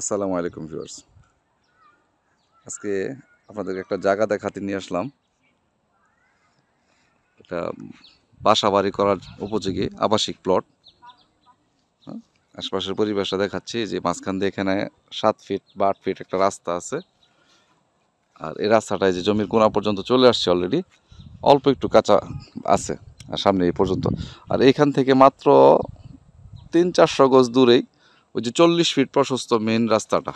আসসালামু আলাইকুম ভিউয়ার্স আজকে আপনাদেরকে একটা জায়গা দেখাতে নিয়ে আসলাম এটা বাসা বাড়ি করার উপযোগী আবাসিক প্লট হ্যাঁ, আশপাশের পরিবেশটা দেখাচ্ছি যে মাঝখান দিয়ে এখানে সাত ফিট বা আট ফিট একটা রাস্তা আছে আর এই রাস্তাটায় যে জমির কোনা পর্যন্ত চলে আসছে অলরেডি অল্প একটু কাঁচা আছে আর সামনে এই পর্যন্ত আর এইখান থেকে মাত্র তিন চারশো গজ দূরেই ওই যে চল্লিশ ফিট প্রশস্ত মেন রাস্তাটা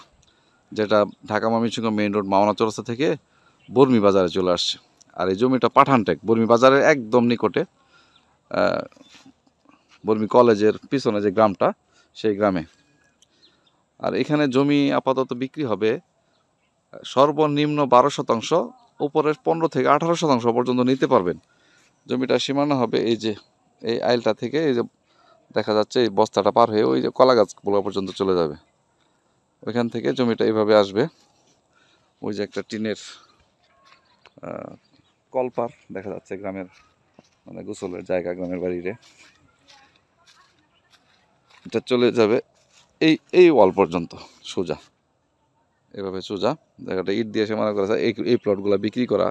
যেটা ঢাকা ময়মনসিংহ মেইন রোড মাওনা চৌরাস্তা থেকে বর্মি বাজারে চলে আসছে আর এই জমিটা পাঠানটেক বর্মি বাজারের একদম নিকটে বর্মি কলেজের পিছনে যে গ্রামটা সেই গ্রামে আর এখানে জমি আপাতত বিক্রি হবে সর্বনিম্ন বারো শতাংশ উপরের পনেরো থেকে আঠারো শতাংশ পর্যন্ত নিতে পারবেন জমিটা সীমানা হবে এই যে এই আইলটা থেকে এই যে দেখা যাচ্ছে এই বস্তাটা পার হয়ে ওই যে কলা গাছগুলো পর্যন্ত চলে যাবে ওইখান থেকে জমিটা এইভাবে আসবে ওই যে একটা টিনের কলপার দেখা যাচ্ছে গ্রামের মানে গোসলের জায়গা গ্রামের বাড়িরে এটা চলে যাবে এই এই ওয়াল পর্যন্ত সোজা এভাবে সোজা জায়গাটা ইট দিয়ে সে মনে করেছে এই এই প্লটগুলো বিক্রি করা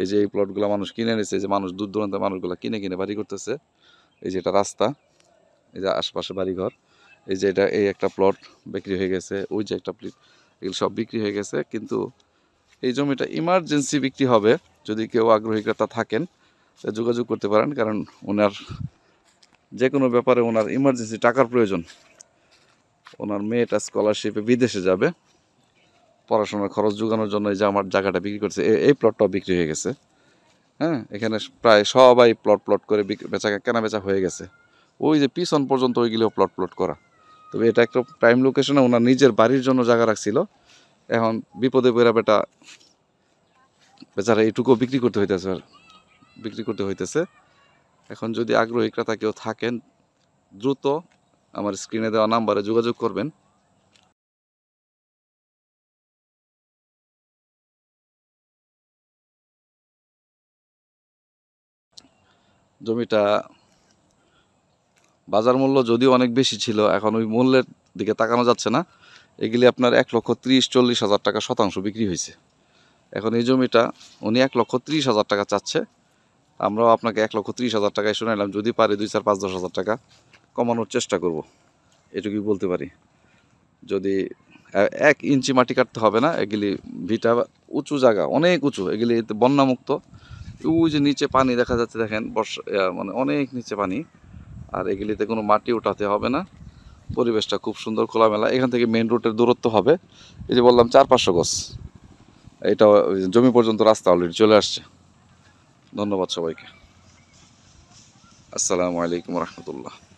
এই যে এই প্লটগুলো মানুষ কিনে নিছে যে মানুষ দূর দূরান্তে মানুষগুলো কিনে কিনে বাড়ি করতেছে এই যে এটা রাস্তা এই যে আশপাশে বাড়িঘর এই যে এটা এই একটা প্লট বিক্রি হয়ে গেছে ওই যে একটা প্লট এগুলো সব বিক্রি হয়ে গেছে কিন্তু এই জমিটা ইমার্জেন্সি বিক্রি হবে যদি কেউ আগ্রহী ক্রেতা থাকেন যোগাযোগ করতে পারেন কারণ ওনার যে কোনো ব্যাপারে ওনার ইমার্জেন্সি টাকার প্রয়োজন ওনার মেয়েটা স্কলারশিপে বিদেশে যাবে পড়াশোনার খরচ যোগানোর জন্য এই যে আমার জায়গাটা বিক্রি করছে এই প্লটটাও বিক্রি হয়ে গেছে হ্যাঁ এখানে প্রায় সবাই প্লট প্লট করে বেচা কেনা বেচা হয়ে গেছে ওই যে পিছন পর্যন্ত ওইগুলো প্লট প্লট করা তবে এটা একটা প্রাইম লোকেশনে ওনার নিজের বাড়ির জন্য জায়গা রাখছিল এখন বিপদে বেরা বেটা বেচারা এটুকু বিক্রি করতে হইতেছে আর বিক্রি করতে হইতেছে এখন যদি আগ্রহী ক্রেতা কেউ থাকেন দ্রুত আমার স্ক্রিনে দেওয়া নাম্বারে যোগাযোগ করবেন জমিটা বাজার মূল্য যদিও অনেক বেশি ছিল এখন ওই মূল্যের দিকে তাকানো যাচ্ছে না এগুলি আপনার এক লক্ষ ত্রিশ চল্লিশ হাজার টাকা শতাংশ বিক্রি হয়েছে এখন এই জমিটা উনি এক লক্ষ ত্রিশ হাজার টাকা চাচ্ছে আমরাও আপনাকে এক লক্ষ ত্রিশ হাজার টাকায় শুনাইলাম যদি পারি দুই চার পাঁচ দশ হাজার টাকা কমানোর চেষ্টা করব এটুকুই বলতে পারি যদি এক ইঞ্চি মাটি কাটতে হবে না এগুলি ভিটা উঁচু জায়গা অনেক উঁচু এগুলি বন্যামুক্ত ওই যে নিচে পানি দেখা যাচ্ছে দেখেন বর্ষা মানে অনেক নিচে পানি আর এগুলিতে কোনো মাটি উঠাতে হবে না পরিবেশটা খুব সুন্দর খোলামেলা এখান থেকে মেন রোডের দূরত্ব হবে এই যে বললাম চার পাঁচশো গজ এটা জমি পর্যন্ত রাস্তা অলরেডি চলে আসছে ধন্যবাদ সবাইকে আসসালামু আলাইকুম রহমতুল্লাহ